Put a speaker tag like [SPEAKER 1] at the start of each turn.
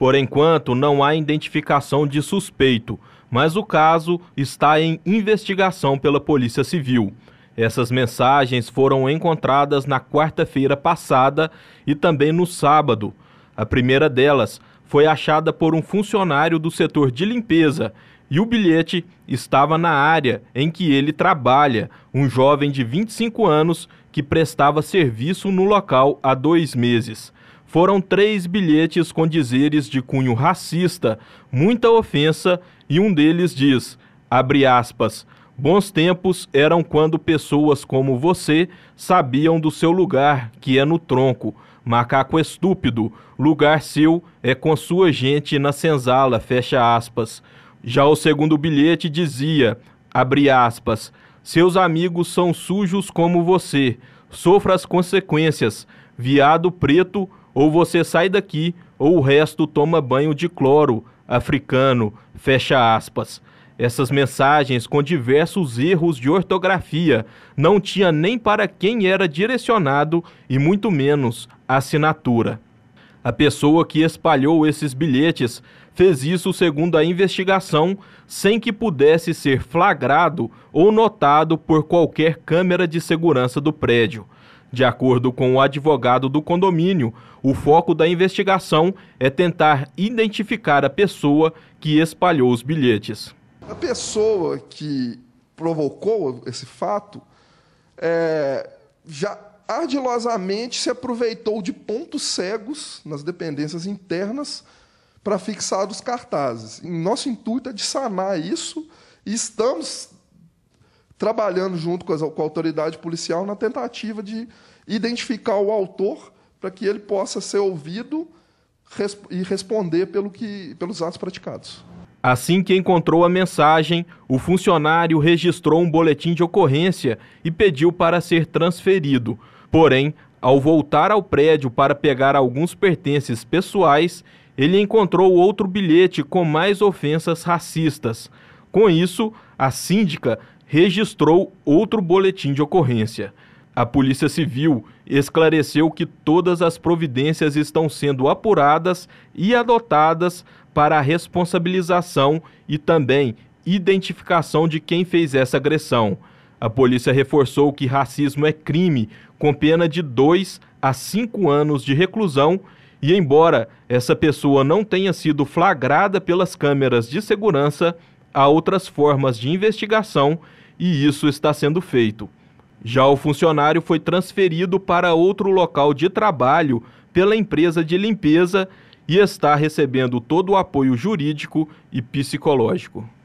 [SPEAKER 1] Por enquanto, não há identificação de suspeito, mas o caso está em investigação pela Polícia Civil. Essas mensagens foram encontradas na quarta-feira passada e também no sábado. A primeira delas foi achada por um funcionário do setor de limpeza e o bilhete estava na área em que ele trabalha, um jovem de 25 anos que prestava serviço no local há dois meses foram três bilhetes com dizeres de cunho racista, muita ofensa, e um deles diz, abre aspas, Bons tempos eram quando pessoas como você sabiam do seu lugar, que é no tronco. Macaco estúpido, lugar seu é com sua gente na senzala, fecha aspas. Já o segundo bilhete dizia, abre aspas, seus amigos são sujos como você, sofra as consequências, viado preto, ou você sai daqui, ou o resto toma banho de cloro africano. Fecha aspas. Essas mensagens com diversos erros de ortografia não tinha nem para quem era direcionado e muito menos assinatura. A pessoa que espalhou esses bilhetes fez isso, segundo a investigação, sem que pudesse ser flagrado ou notado por qualquer câmera de segurança do prédio. De acordo com o advogado do condomínio, o foco da investigação é tentar identificar a pessoa que espalhou os bilhetes.
[SPEAKER 2] A pessoa que provocou esse fato é, já ardilosamente se aproveitou de pontos cegos nas dependências internas para fixar os cartazes. E nosso intuito é de sanar isso e estamos trabalhando junto com, as, com a autoridade policial na tentativa de identificar o autor para que ele possa ser ouvido e responder pelo que, pelos atos praticados.
[SPEAKER 1] Assim que encontrou a mensagem, o funcionário registrou um boletim de ocorrência e pediu para ser transferido. Porém, ao voltar ao prédio para pegar alguns pertences pessoais, ele encontrou outro bilhete com mais ofensas racistas. Com isso, a síndica registrou outro boletim de ocorrência. A Polícia Civil esclareceu que todas as providências estão sendo apuradas e adotadas para a responsabilização e também identificação de quem fez essa agressão. A polícia reforçou que racismo é crime, com pena de 2 a 5 anos de reclusão, e embora essa pessoa não tenha sido flagrada pelas câmeras de segurança, há outras formas de investigação e isso está sendo feito. Já o funcionário foi transferido para outro local de trabalho pela empresa de limpeza e está recebendo todo o apoio jurídico e psicológico.